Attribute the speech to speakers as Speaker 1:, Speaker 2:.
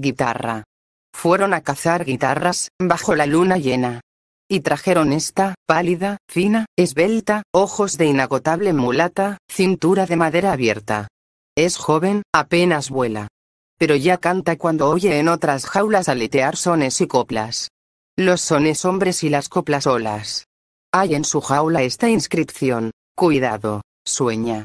Speaker 1: guitarra. Fueron a cazar guitarras, bajo la luna llena. Y trajeron esta, pálida, fina, esbelta, ojos de inagotable mulata, cintura de madera abierta. Es joven, apenas vuela. Pero ya canta cuando oye en otras jaulas aletear sones y coplas. Los sones hombres y las coplas olas. Hay en su jaula esta inscripción. Cuidado, sueña,